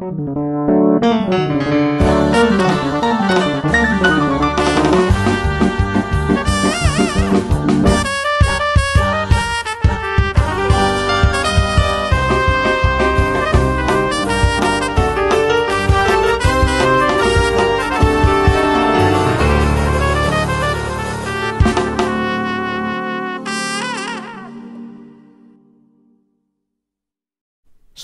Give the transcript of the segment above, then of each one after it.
Thank you.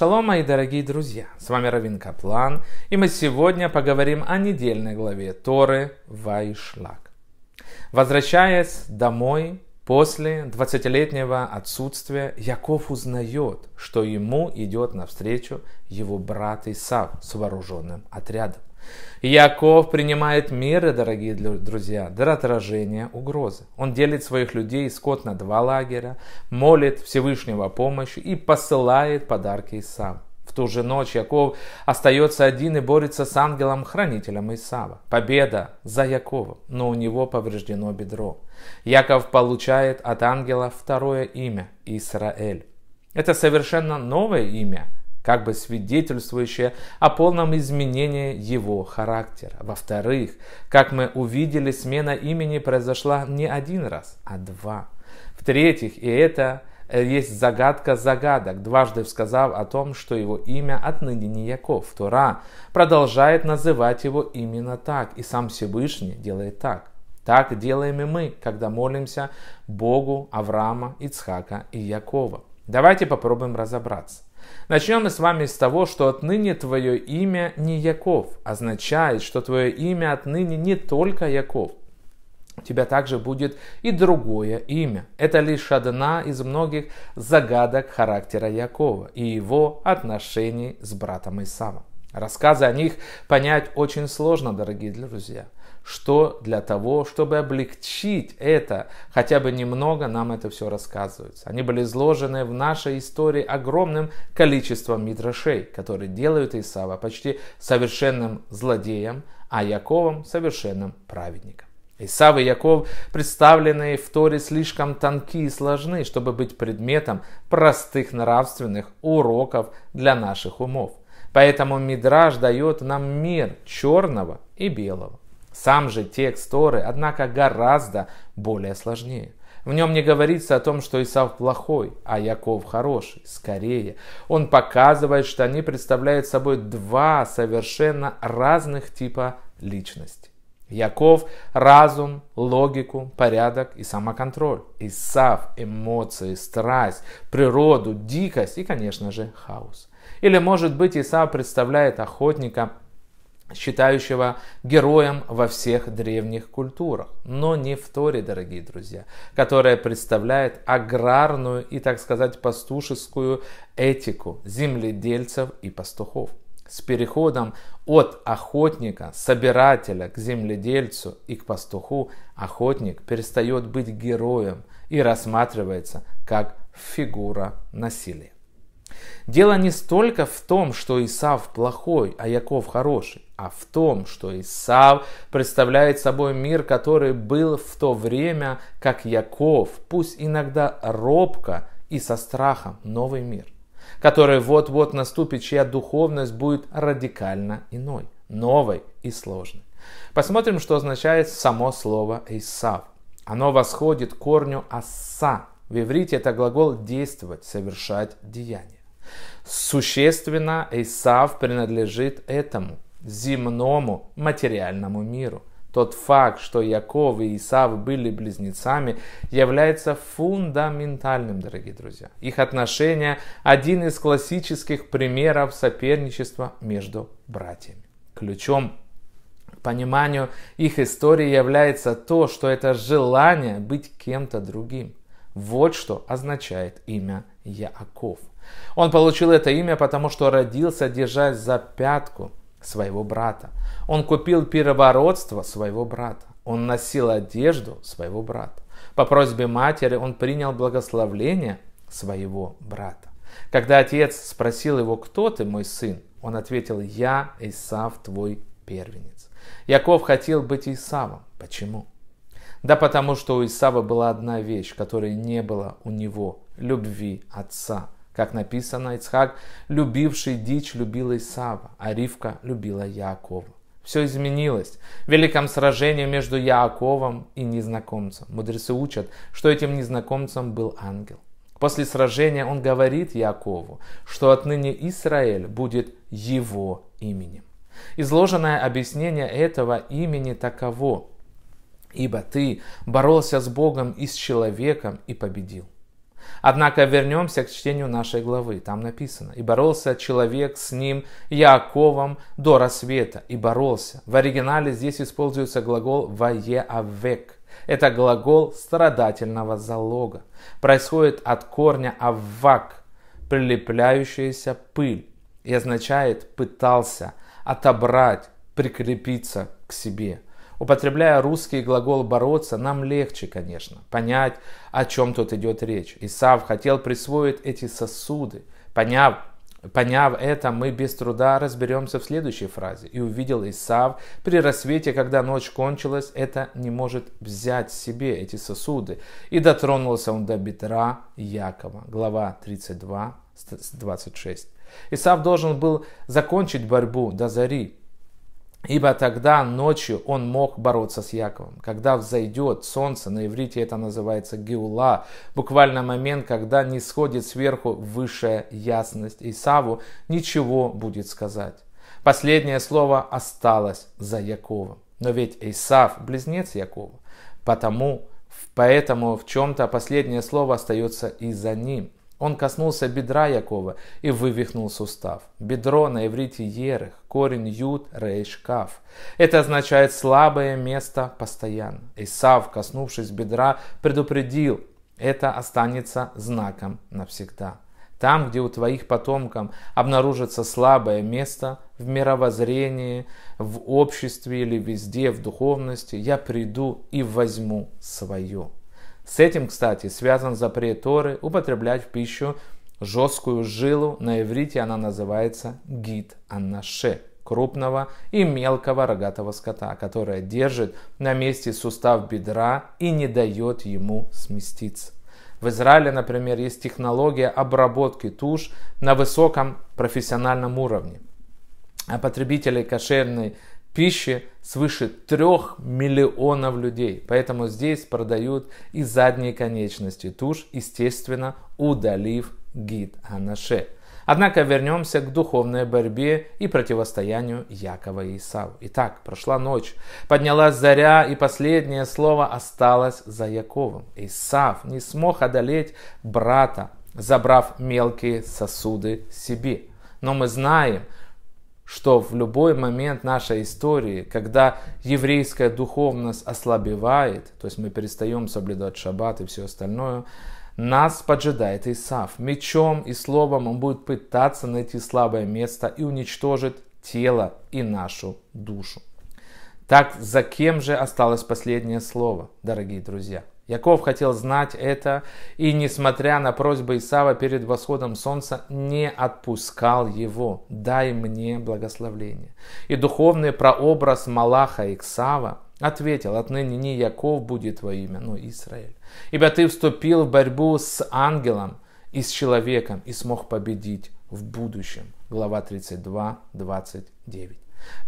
Шалом, мои дорогие друзья! С вами Равин Каплан, и мы сегодня поговорим о недельной главе Торы Вайшлак. Возвращаясь домой после 20-летнего отсутствия, Яков узнает, что ему идет навстречу его брат Исав с вооруженным отрядом. Яков принимает меры, дорогие друзья, для отражения угрозы. Он делит своих людей и скот на два лагеря, молит Всевышнего о помощи и посылает подарки Исаву. В ту же ночь Яков остается один и борется с ангелом-хранителем Исава. Победа за Якова, но у него повреждено бедро. Яков получает от ангела второе имя – Исраэль. Это совершенно новое имя – как бы свидетельствующее о полном изменении его характера. Во-вторых, как мы увидели, смена имени произошла не один раз, а два. В-третьих, и это есть загадка загадок, дважды сказав о том, что его имя отныне не Яков. Тора продолжает называть его именно так, и сам Всевышний делает так. Так делаем и мы, когда молимся Богу Авраама, Ицхака и Якова. Давайте попробуем разобраться. Начнем мы с вами с того, что отныне твое имя не Яков, означает, что твое имя отныне не только Яков. У тебя также будет и другое имя. Это лишь одна из многих загадок характера Якова и его отношений с братом Исавом. Рассказы о них понять очень сложно, дорогие друзья – что для того, чтобы облегчить это, хотя бы немного нам это все рассказывается. Они были изложены в нашей истории огромным количеством мидрашей, которые делают Исава почти совершенным злодеем, а Яковом совершенным праведником. Исав и Яков, представленные в Торе, слишком тонки и сложны, чтобы быть предметом простых нравственных уроков для наших умов. Поэтому Мидраж дает нам мир черного и белого. Сам же текст Торы, однако, гораздо более сложнее. В нем не говорится о том, что Исав плохой, а Яков хороший. Скорее, он показывает, что они представляют собой два совершенно разных типа личности. Яков – разум, логику, порядок и самоконтроль. Исав – эмоции, страсть, природу, дикость и, конечно же, хаос. Или, может быть, Исав представляет охотника, считающего героем во всех древних культурах, но не в Торе, дорогие друзья, которая представляет аграрную и, так сказать, пастушескую этику земледельцев и пастухов. С переходом от охотника, собирателя к земледельцу и к пастуху охотник перестает быть героем и рассматривается как фигура насилия. Дело не столько в том, что Исав плохой, а Яков хороший, а в том, что Исав представляет собой мир, который был в то время, как Яков, пусть иногда робко и со страхом, новый мир, который вот-вот наступит, чья духовность будет радикально иной, новой и сложной. Посмотрим, что означает само слово «Исав». Оно восходит к корню «асса». В иврите это глагол «действовать», «совершать деяние». Существенно Исав принадлежит этому земному материальному миру. Тот факт, что Яков и Исав были близнецами, является фундаментальным, дорогие друзья. Их отношения – один из классических примеров соперничества между братьями. Ключом к пониманию их истории является то, что это желание быть кем-то другим – вот что означает имя Яаков. Он получил это имя, потому что родился, держась за пятку своего брата. Он купил первородство своего брата. Он носил одежду своего брата. По просьбе матери он принял благословление своего брата. Когда отец спросил его, кто ты, мой сын, он ответил, я Исав, твой первенец. Яков хотел быть Исавом. Почему? Да потому что у Исава была одна вещь, которой не было у него – любви отца. Как написано, Ицхак, любивший дичь, любил Исава, а Ривка любила Якова. Все изменилось в великом сражении между Яаковом и незнакомцем. Мудрецы учат, что этим незнакомцем был ангел. После сражения он говорит Якову, что отныне Израиль будет его именем. Изложенное объяснение этого имени таково ибо ты боролся с Богом и с человеком и победил. Однако вернемся к чтению нашей главы. Там написано, и боролся человек с ним Яковом до рассвета, и боролся. В оригинале здесь используется глагол воеавек. Это глагол страдательного залога. Происходит от корня аввак, прилепляющаяся пыль, и означает пытался отобрать, прикрепиться к себе – Употребляя русский глагол «бороться», нам легче, конечно, понять, о чем тут идет речь. Исав хотел присвоить эти сосуды. Поняв, поняв это, мы без труда разберемся в следующей фразе. «И увидел Исав при рассвете, когда ночь кончилась, это не может взять себе эти сосуды. И дотронулся он до бедра Якова». Глава 32, 26. Исав должен был закончить борьбу до зари, Ибо тогда ночью он мог бороться с Яковом. Когда взойдет солнце, на иврите это называется геула, буквально момент, когда не сходит сверху высшая ясность, Исаву ничего будет сказать. Последнее слово осталось за Яковом. Но ведь Исав – близнец Якова, потому, поэтому в чем-то последнее слово остается и за ним – он коснулся бедра Якова и вывихнул сустав. Бедро на иврите ерех, корень ют, рейш, кав. Это означает слабое место постоянно. Исав, коснувшись бедра, предупредил, это останется знаком навсегда. Там, где у твоих потомков обнаружится слабое место в мировоззрении, в обществе или везде, в духовности, я приду и возьму свое. С этим, кстати, связан запрет Торы употреблять в пищу жесткую жилу, на иврите она называется гид анаше крупного и мелкого рогатого скота, которая держит на месте сустав бедра и не дает ему сместиться. В Израиле, например, есть технология обработки туш на высоком профессиональном уровне. А потребители кошерной пищи свыше трех миллионов людей. Поэтому здесь продают и задние конечности туш, естественно, удалив гид Анаше. Однако вернемся к духовной борьбе и противостоянию Якова и Исау. Итак, прошла ночь, поднялась заря, и последнее слово осталось за Яковом. Исав не смог одолеть брата, забрав мелкие сосуды себе. Но мы знаем, что в любой момент нашей истории, когда еврейская духовность ослабевает, то есть мы перестаем соблюдать шаббат и все остальное, нас поджидает Исав. Мечом и словом он будет пытаться найти слабое место и уничтожить тело и нашу душу. Так за кем же осталось последнее слово, дорогие друзья? Яков хотел знать это, и, несмотря на просьбы Исава перед восходом солнца, не отпускал его. «Дай мне благословление». И духовный прообраз Малаха и Исава ответил, «Отныне не Яков будет твое имя, но Израиль. Ибо ты вступил в борьбу с ангелом и с человеком и смог победить в будущем». Глава 32, 29.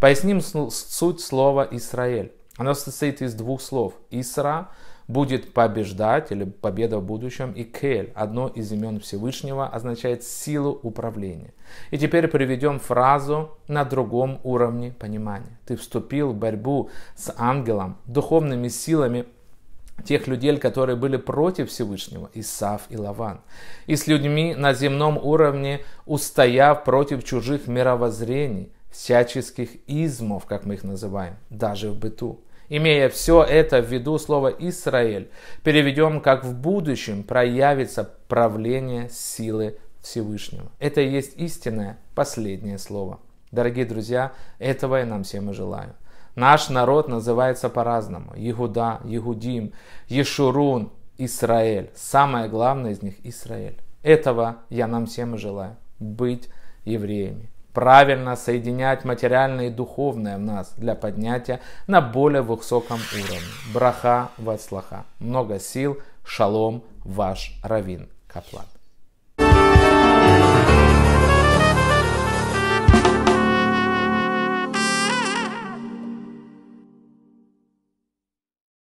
Поясним суть слова «Израиль». Оно состоит из двух слов. «Исра» будет побеждать, или победа в будущем, и Кель, одно из имен Всевышнего, означает силу управления. И теперь приведем фразу на другом уровне понимания. Ты вступил в борьбу с ангелом, духовными силами тех людей, которые были против Всевышнего, Исав и Лаван, и с людьми на земном уровне, устояв против чужих мировоззрений, всяческих измов, как мы их называем, даже в быту. Имея все это в виду, слово «Израиль» переведем как «в будущем проявится правление силы Всевышнего». Это и есть истинное последнее слово. Дорогие друзья, этого я нам всем и желаю. Наш народ называется по-разному. Егуда, Егудим, Ешурун, Израиль. Самое главное из них – Израиль. Этого я нам всем и желаю. Быть евреями правильно соединять материальное и духовное в нас для поднятия на более высоком уровне. Браха вацлаха. Много сил. Шалом, ваш Равин Каплан.